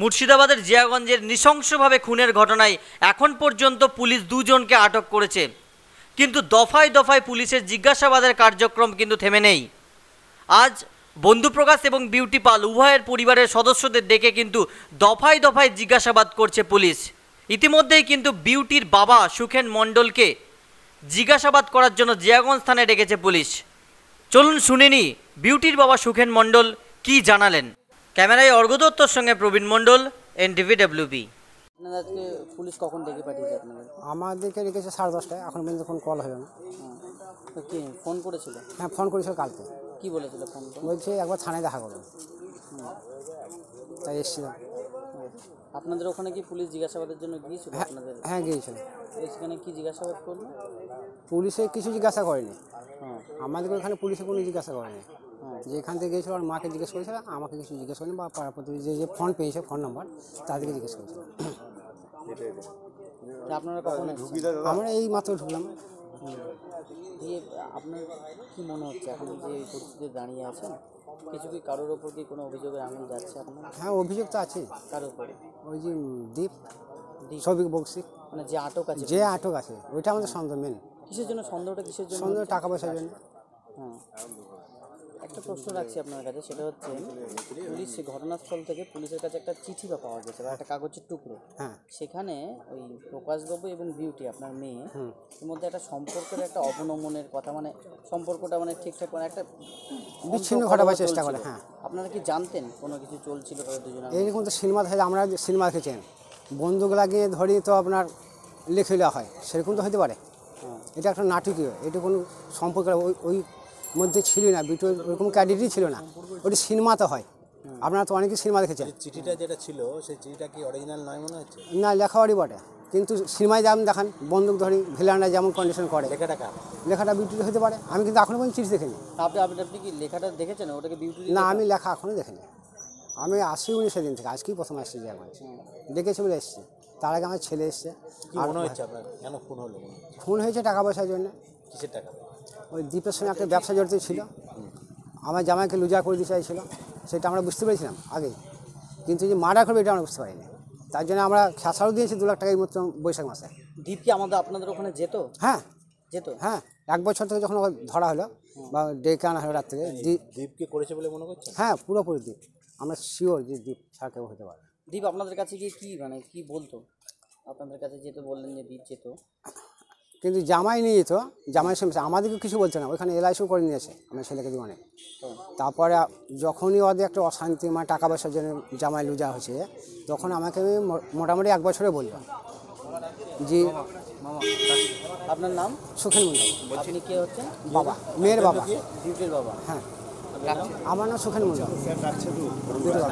মুর্শিদাবাদের জিয়াগঞ্জের নৃশংসভাবে খুনের ঘটনায় এখন পর্যন্ত পুলিশ দুজনকে আটক করেছে কিন্তু দফায় দফায় পুলিশের জিজ্ঞাসাবাদের কার্যক্রম কিন্তু থেমে নেই আজ বন্ধুপ্রকাশ এবং বিউটি পাল উভয়ের পরিবারের সদস্যদের ডেকে কিন্তু দফায় দফায় জিজ্ঞাসাবাদ করছে পুলিশ ইতিমধ্যেই কিন্তু বিউটির বাবা সুখেন মণ্ডলকে জিজ্ঞাসাবাদ করার জন্য জিয়াগঞ্জ থানায় ডেকেছে পুলিশ চলুন শুনিনি বিউটির বাবা সুখেন মণ্ডল কি জানালেন ক্যামেরায় অর্ঘ্য দত্তর সঙ্গে প্রবীণ মণ্ডল এন ডাব্লিউবি আজকে পুলিশ কখন ডেকে পাঠিয়েছে আপনাদের আমাদেরকে ডেকেছে সাড়ে দশটায় এখন পর্যন্ত ফোন কল হলো না তো কি ফোন করেছিল হ্যাঁ ফোন করেছিল কালকে কি বলেছিল ফোন বলছে একবার থানায় দেখা করো তাই এসেছিলাম আপনাদের ওখানে কি পুলিশ জিজ্ঞাসাবাদের জন্য গিয়েছিল হ্যাঁ, আপনাদের হ্যাঁ গিয়েছিল সেখানে কি জিজ্ঞাসাবাদ করলো পুলিশে কিছু জিজ্ঞাসা করেনি আমাদের ওখানে পুলিশে কোনো জিজ্ঞাসা করেনি যে এখান থেকে গিয়েছিল আর মাকে জিজ্ঞেস করেছিল আমাকে কিছু জিজ্ঞেস করেনি বা পাড়া প্রতিবেশী যে ফোন পেয়েছে ফোন নাম্বার তাদেরকে জিজ্ঞেস করেছিল আপনারা কখন আমরা এই মাত্র ঢুকলাম দিয়ে আপনার কী মনে হচ্ছে এখন যে এই পরিস্থিতিতে দাঁড়িয়ে আছেন কিছু কি কারোর ওপর কি কোনো অভিযোগের আঙুল যাচ্ছে আপনার হ্যাঁ অভিযোগ তো আছে কার ওপরে ওই যে দ্বীপ সবিক বক্সি মানে যে আটক আছে যে আটক আছে ওইটা আমাদের সন্দেহ মেন কিসের জন্য সন্দেহটা কিসের জন্য সন্দেহ টাকা পয়সার জন্য একটা প্রশ্ন রাখছি আপনার কাছে সেটা হচ্ছে পুলিশ ঘটনাস্থল থেকে পুলিশের কাছে একটা চিঠি বা পাওয়া গেছে বা একটা কাগজের টুকরো হ্যাঁ। সেখানে ওই প্রকাশবাবু এবং বিউটি আপনার মেয়ে এর মধ্যে একটা সম্পর্কের একটা অবনমনের কথা মানে সম্পর্কটা মানে ঠিকঠাক মানে একটা বিচ্ছিন্ন ঘটাবার চেষ্টা করে হ্যাঁ আপনারা কি জানতেন কোনো কিছু চলছিল দুজনে এইরকম তো সিনেমা থাকে আমরা সিনেমা দেখেছেন বন্দুক লাগিয়ে ধরি তো আপনার লিখে দেওয়া হয় সেরকম তো হতে পারে হ্যাঁ। এটা একটা নাটকীয় এটা কোনো সম্পর্ক ওই ওই মধ্যে ছিল না বিটু ওরকম ক্যাডিটই ছিল না ওটি সিনেমাতে হয় আপনারা তো অনেকে সিনেমা দেখেছেন চিঠিটা যেটা ছিল সেই চিঠিটা কি অরিজিনাল নয় মনে হচ্ছে না লেখাওয়ারই বটে কিন্তু সিনেমায় যেমন দেখান বন্দুক ধরি ভিলানরা যেমন কন্ডিশন করে লেখাটা লেখাটা বিউটিফুল হতে পারে আমি কিন্তু এখনও পর্যন্ত চিঠি দেখিনি আপনি আপনি আপনি কি লেখাটা দেখেছেন ওটাকে বিউটি না আমি লেখা এখনও দেখিনি আমি আসি উনি সেদিন থেকে আজকেই প্রথম আসছি যে এখন দেখেছি বলে এসছি তার আগে আমার ছেলে এসছে আর আপনার কেন খুন হলো হয়েছে টাকা পয়সার জন্য কিসের টাকা ওই দ্বীপের সঙ্গে একটা ব্যবসা জড়িত ছিল আমার জামাইকে লুজা করে দিতে চাইছিল সেটা আমরা বুঝতে পেরেছিলাম আগে কিন্তু যে মার্ডার করবে এটা আমরা বুঝতে পারিনি তার জন্য আমরা খেসারও দিয়েছি দু লাখ টাকা এই মতো বৈশাখ মাসে দ্বীপ কি আমাদের আপনাদের ওখানে যেত হ্যাঁ যেত হ্যাঁ এক বছর থেকে যখন ধরা হলো বা ডেকে আনা হলো রাত থেকে দ্বীপ কি করেছে বলে মনে করছে হ্যাঁ পুরোপুরি দ্বীপ আমরা শিওর যে দ্বীপ ছাড়া কেউ হতে পারে দ্বীপ আপনাদের কাছে গিয়ে কী মানে কী বলতো আপনাদের কাছে যেত বললেন যে দ্বীপ যেত কিন্তু জামাই নিয়ে যেত জামাইয়ের সঙ্গে আমাদেরকে কিছু বলছে না ওইখানে এলআইসিও করে নিয়েছে আমার ছেলেকে জীবনে তারপরে যখনই ওদের একটা অশান্তি মানে টাকা পয়সার জন্য জামাই লুজা হয়েছে তখন আমাকে আমি মোটামুটি এক বছরে বলল জি আপনার নাম সুখেন মন্ডল আপনি কে হচ্ছেন বাবা মেয়ের বাবা বাবা হ্যাঁ আমার নাম সুখেন মন্ডল